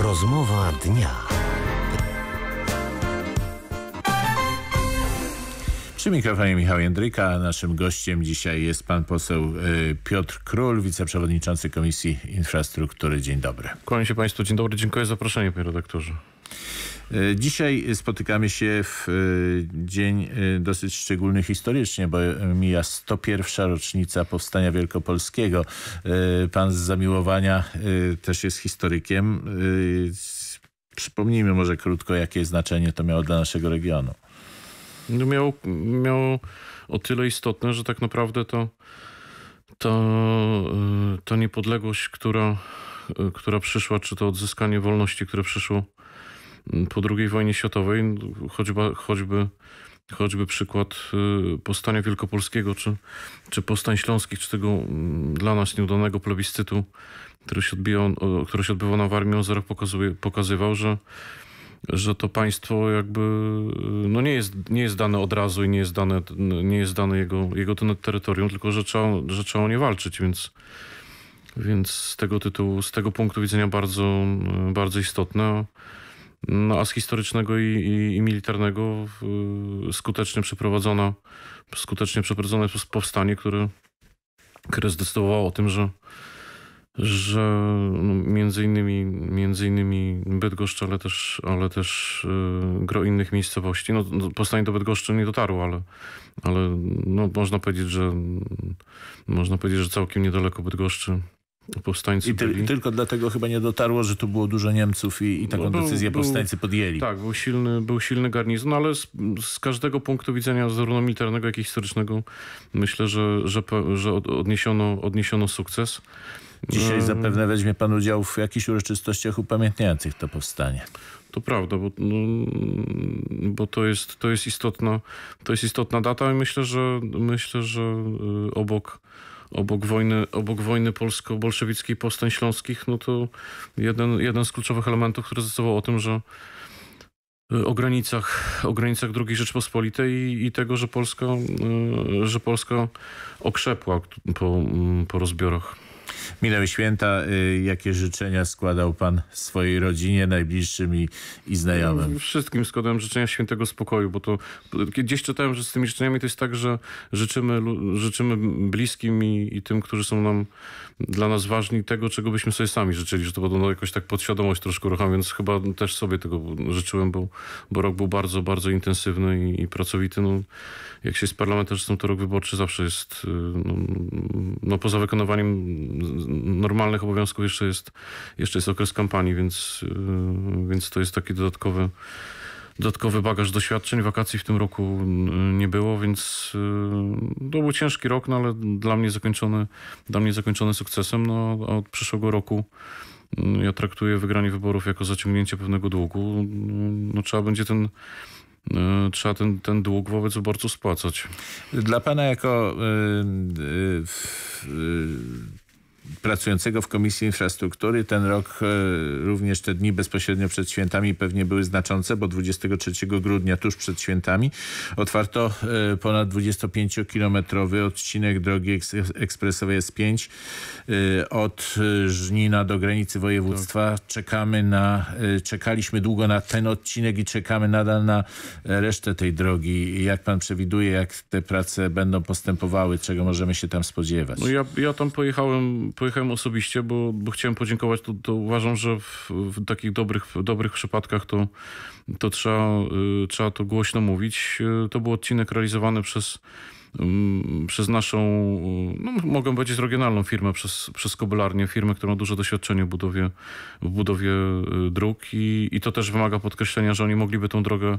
Rozmowa dnia. Przy mikrofonie Michał Jędryka, naszym gościem dzisiaj jest pan poseł y, Piotr Król, wiceprzewodniczący Komisji Infrastruktury. Dzień dobry. Kłaniam się państwu, dzień dobry, dziękuję za zaproszenie panie redaktorze. E, dzisiaj spotykamy się w e, dzień e, dosyć szczególny historycznie, bo mija 101. rocznica Powstania Wielkopolskiego. Pan z zamiłowania też jest historykiem. Przypomnijmy może krótko, jakie znaczenie to miało dla naszego regionu. No miało, miało o tyle istotne, że tak naprawdę to, to, to niepodległość, która, która przyszła, czy to odzyskanie wolności, które przyszło po II wojnie światowej, no, choćby, choćby, choćby przykład y, powstania wielkopolskiego, czy, czy powstań śląskich, czy tego mm, dla nas nieudanego plebiscytu, który się, odbijał, który się odbywał na Warmii Ozorach, pokazywał, że że to państwo jakby y, no nie, jest, nie jest dane od razu i nie jest dane, nie jest dane jego, jego terytorium, tylko że trzeba, że trzeba o nie walczyć, więc, więc z tego tytułu, z tego punktu widzenia bardzo, y, bardzo istotne no, a z historycznego i, i, i militarnego skutecznie przeprowadzono, skutecznie przeprowadzone powstanie, które, które zdecydowało o tym, że, że no, między, innymi, między innymi Bydgoszcz, ale też, ale też yy, gro innych miejscowości. No, no, powstanie do Bydgoszczy nie dotarło, ale, ale no, można powiedzieć, że można powiedzieć, że całkiem niedaleko Bydgoszczy Powstańcy I, ty, I, tylko dlatego chyba nie dotarło, że tu było dużo Niemców i, i taką no był, decyzję powstańcy podjęli. Tak, był silny, był silny garnizon, no ale z, z każdego punktu widzenia zarówno militarnego, jak i historycznego myślę, że, że, że odniesiono, odniesiono sukces. Dzisiaj e, zapewne weźmie pan udział w jakichś uroczystościach upamiętniających to powstanie. To prawda, bo, no, bo to, jest, to, jest istotna, to jest istotna data i myślę, że myślę, że y, obok obok wojny, obok wojny polsko-bolszewickiej powstań śląskich, no to jeden, jeden z kluczowych elementów, który zdecydował o tym, że y, o granicach, o granicach II Rzeczpospolitej i, i tego, że Polska, y, że Polska okrzepła po, po rozbiorach. Minęły święta. Y, jakie życzenia składał pan swojej rodzinie, najbliższym i, i znajomym? No, wszystkim składałem życzenia świętego spokoju, bo to gdzieś czytałem, że z tymi życzeniami to jest tak, że życzymy, życzymy bliskim i, i tym, którzy są nam dla nas ważni, tego, czego byśmy sobie sami życzyli, że to podobno jakoś tak podświadomość troszkę rucham, więc chyba też sobie tego życzyłem, bo, bo rok był bardzo, bardzo intensywny i, i pracowity. No, jak się jest parlamentarzystą, to rok wyborczy zawsze jest y, no, no poza wykonywaniem normalnych obowiązków jeszcze jest, jeszcze jest okres kampanii, więc, y, więc to jest taki dodatkowy, dodatkowy bagaż doświadczeń. Wakacji w tym roku y, nie było, więc y, to był ciężki rok, no ale dla mnie zakończony, dla mnie zakończony sukcesem. No, a od przyszłego roku ja traktuję wygranie wyborów jako zaciągnięcie pewnego długu. No, trzeba będzie ten trzeba ten, ten dług wobec wyborców spłacać. Dla pana jako y, y, y, pracującego w Komisji Infrastruktury. Ten rok, e, również te dni bezpośrednio przed świętami pewnie były znaczące, bo 23 grudnia, tuż przed świętami, otwarto e, ponad 25-kilometrowy odcinek drogi ekspresowej S5 e, od Żnina do granicy województwa. Tak. Czekamy na, czekaliśmy długo na ten odcinek i czekamy nadal na resztę tej drogi. Jak pan przewiduje, jak te prace będą postępowały, czego możemy się tam spodziewać? No ja, ja tam pojechałem pojechałem osobiście, bo, bo chciałem podziękować, to, to uważam, że w, w, takich dobrych, dobrych przypadkach to, to trzeba, y, trzeba to głośno mówić. Y, to był odcinek realizowany przez Mm, przez naszą, no, mogę powiedzieć regionalną firmę, przez, przez Kobylarnię, firmę, która ma duże doświadczenie w budowie, w budowie y, dróg i, i to też wymaga podkreślenia, że oni mogliby tą drogę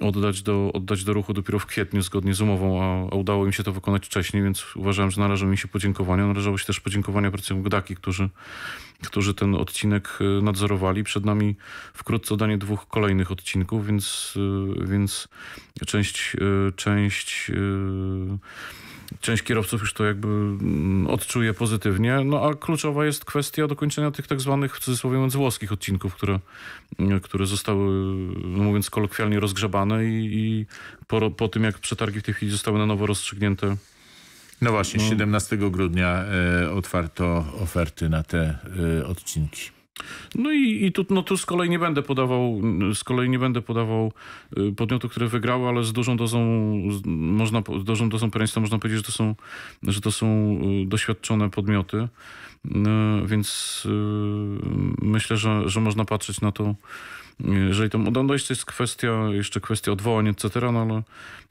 oddać do, oddać do ruchu dopiero w kwietniu zgodnie z umową, a, a udało im się to wykonać wcześniej, więc uważałem, że należą mi się podziękowania. Należało się też podziękowania pracownikom Gdaki, którzy, którzy ten odcinek y, nadzorowali. Przed nami wkrótce danie dwóch kolejnych odcinków, więc, y, więc część, część część kierowców już to jakby mm, odczuje pozytywnie. No a kluczowa jest kwestia dokończenia tych tak zwanych, w cudzysłowie mówiąc, włoskich odcinków, które, mm, które zostały, no mówiąc kolokwialnie, rozgrzebane i, i po, po tym, jak przetargi w tej chwili zostały na nowo rozstrzygnięte, no właśnie, no. 17 grudnia y, otwarto oferty na te y, odcinki. No i, i tu, no tu z kolei nie będę podawał, z kolei nie będę podawał y, podmiotów, które wygrały, ale z dużą dozą można, z dużą dozą pierwszeństwa można powiedzieć, że to są, że to są y, doświadczone podmioty. Y, więc myślę, że, że można patrzeć na to jeżeli to dojść, to jest kwestia, jeszcze kwestia odwołań, etc., no ale,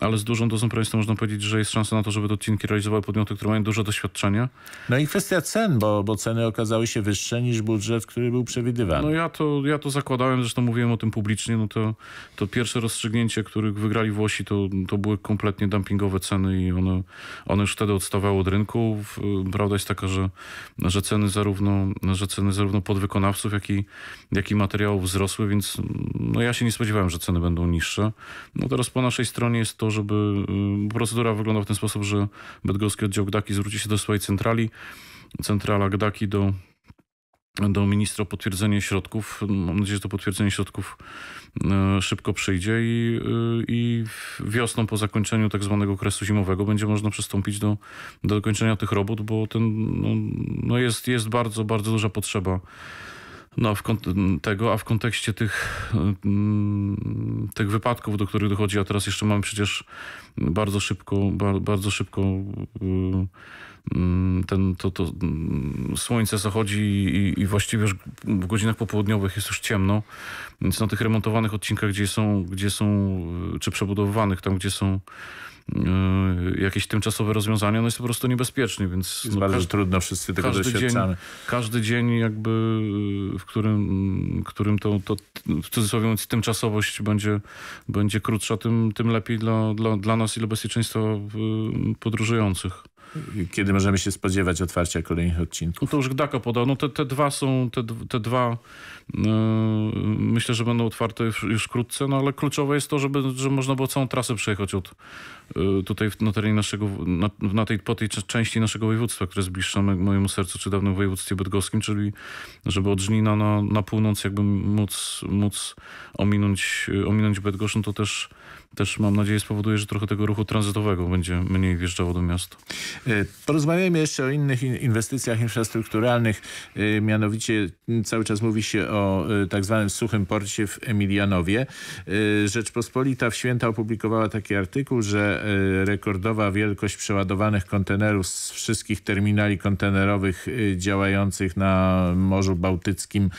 ale z dużą dozą prawie można powiedzieć, że jest szansa na to, żeby te odcinki realizowały podmioty, które mają duże doświadczenie. No i kwestia cen, bo, bo ceny okazały się wyższe niż budżet, który był przewidywany. No ja to, ja to zakładałem, zresztą mówiłem o tym publicznie, no to, to pierwsze rozstrzygnięcie, których wygrali Włosi, to, to były kompletnie dumpingowe ceny i one, one już wtedy odstawały od rynku. Prawda jest taka, że, że ceny zarówno, że ceny zarówno podwykonawców, jak i, jak i materiałów wzrosły, więc Mm, no ja się nie spodziewałem, że ceny będą niższe. No teraz po naszej stronie jest to, żeby y, procedura wygląda w ten sposób, że bydgoski oddział Gdaki zwróci się do swojej centrali. Centrala Gdaki do do ministra potwierdzenie środków. Mam nadzieję, że to potwierdzenie środków y, szybko przyjdzie i, y, i wiosną po zakończeniu tak zwanego okresu zimowego będzie można przystąpić do, do dokończenia tych robót, bo ten, no, no jest, jest bardzo, bardzo duża potrzeba no, w tego, a w kontekście tych, mm, tych wypadków, do których dochodzi, a teraz jeszcze mamy przecież bardzo szybko, bardzo szybko y, mm, ten, to, to mm, słońce zachodzi i, i właściwie już w godzinach popołudniowych jest już ciemno, więc na tych remontowanych odcinkach, gdzie są, gdzie są y, czy przebudowywanych, tam gdzie są E, jakieś tymczasowe rozwiązanie, ono jest po prostu niebezpieczne. Więc jest no, bardzo każdy, trudno, wszyscy tego każdy Dzień, każdy dzień jakby, e, w którym, którym to, to w cudzysłowie mówiąc, tymczasowość będzie, będzie krótsza, tym, tym lepiej dla, dla, dla nas i dla bezpieczeństwa e, podróżujących kiedy możemy się spodziewać otwarcia kolejnych odcinków? No to już Gdaka podał. No te, te dwa są, te, te dwa yy, myślę, że będą otwarte już, już wkrótce, no ale kluczowe jest to, żeby, żeby można było całą trasę przejechać od yy, tutaj na terenie naszego, na, na, tej, po tej części naszego województwa, które jest bliższe mojemu sercu, czy dawnym województwie bydgoskim, czyli żeby od Żnina na, na północ jakby móc, móc ominąć, ominąć Bydgoszyn, no to też też mam nadzieję spowoduje, że trochę tego ruchu tranzytowego będzie mniej wjeżdżało do miasta. E, porozmawiajmy jeszcze o innych inwestycjach infrastrukturalnych. E, mianowicie cały czas mówi się o e, tak zwanym suchym porcie w Emilianowie. Rzeczpospolita w święta opublikowała taki artykuł, że rekordowa wielkość przeładowanych kontenerów z wszystkich terminali kontenerowych działających na Morzu Bałtyckim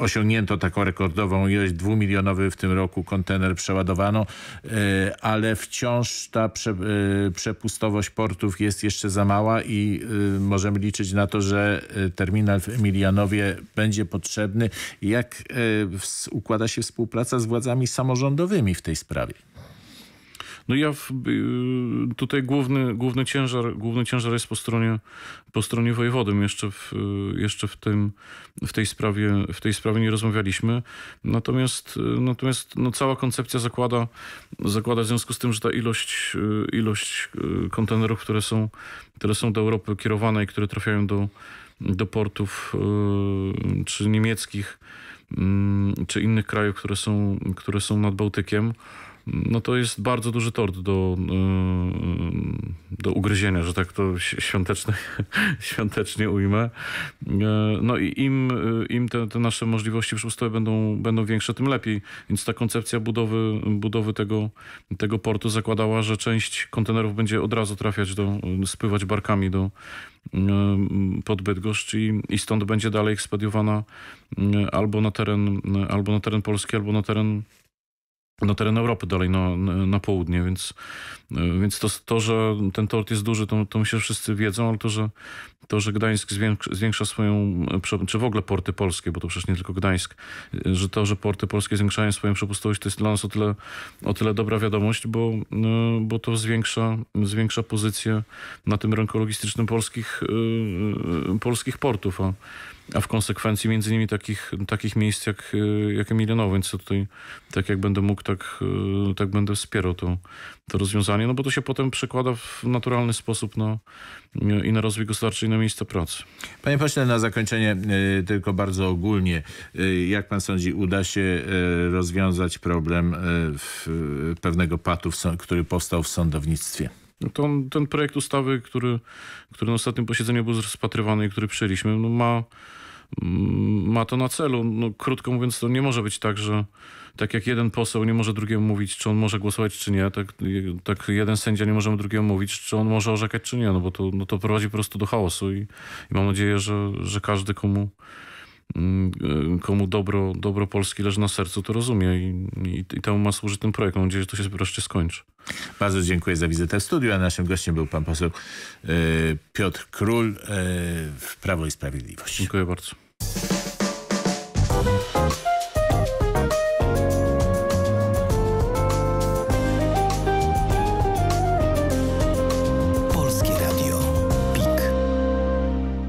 osiągnięto taką rekordową ilość, dwumilionowy w tym roku kontener przeładowano, e, ale wciąż ta prze, e, przepustowość portów jest jeszcze za mała i e, możemy liczyć na to, że terminal w Emilianowie będzie potrzebny. Jak układa się współpraca z władzami samorządowymi w tej sprawie? No ja w, y, tutaj główny, główny, ciężar, główny ciężar jest po stronie, po stronie wojewody. My jeszcze w, y, jeszcze w, tym, w, tej, sprawie, w tej sprawie nie rozmawialiśmy. Natomiast, y, natomiast no cała koncepcja zakłada, zakłada w związku z tym, że ta ilość, ilość kontenerów, które są, które są do Europy kierowane i które trafiają do, do portów czy niemieckich, mm, czy innych krajów, które są, które są nad Bałtykiem, no to jest bardzo duży tort do, e, do ugryzienia, że tak to świątecznie, świątecznie ujmę. E, no i im, e, im te, te nasze możliwości przypustowe będą, będą większe, tym lepiej. Więc ta koncepcja budowy, budowy tego, tego portu zakładała, że część kontenerów będzie od razu trafiać do, spływać barkami do, pod Bydgoszcz i, i stąd będzie dalej ekspediowana albo na teren, albo na teren Polski, albo na teren na teren Europy dalej na, na południe, więc, e, więc to, to, że ten tort jest duży, to, to myślę, że wszyscy wiedzą, ale to, że, to, że Gdańsk zwiększa swoją, e, czy w ogóle porty polskie, bo to przecież nie tylko Gdańsk, e, że to, że porty polskie zwiększają swoją przepustowość, to jest dla nas o tyle, o tyle dobra wiadomość, bo, bo to zwiększa, zwiększa pozycję na tym rynku logistycznym polskich, polskich portów, a a w konsekwencji między innymi takich, takich miejsc jak, y, jak Emilionowo, więc tutaj tak jak będę mógł, tak, y, tak będę wspierał to, to rozwiązanie, no bo to się potem przekłada w naturalny sposób na, y, i na rozwój gospodarczy i na miejsca pracy. Panie pośle, na zakończenie tylko bardzo ogólnie, jak pan sądzi, uda się rozwiązać problem pewnego patu, który powstał w sądownictwie? No to, ten projekt ustawy, który, który na ostatnim posiedzeniu był rozpatrywany i który przyjęliśmy, no ma, mm, ma to na celu. No, krótko mówiąc, to nie może być tak, że tak jak jeden poseł nie może drugiemu mówić, czy on może głosować, czy nie, tak, tak jeden sędzia nie możemy drugiemu mówić, czy on może orzekać, czy nie, no bo to, no to prowadzi po prostu do chaosu i, i mam nadzieję, że, że każdy komu Mm, y, komu dobro, dobro Polski leży na sercu, to rozumie i, i, i temu ma służyć ten projekt. Mam nadzieję, że to się wreszcie skończy. Bardzo dziękuję za wizytę w studiu, a naszym gościem był pan poseł y, Piotr Król y, w y, Prawo i Sprawiedliwość. Dziękuję bardzo.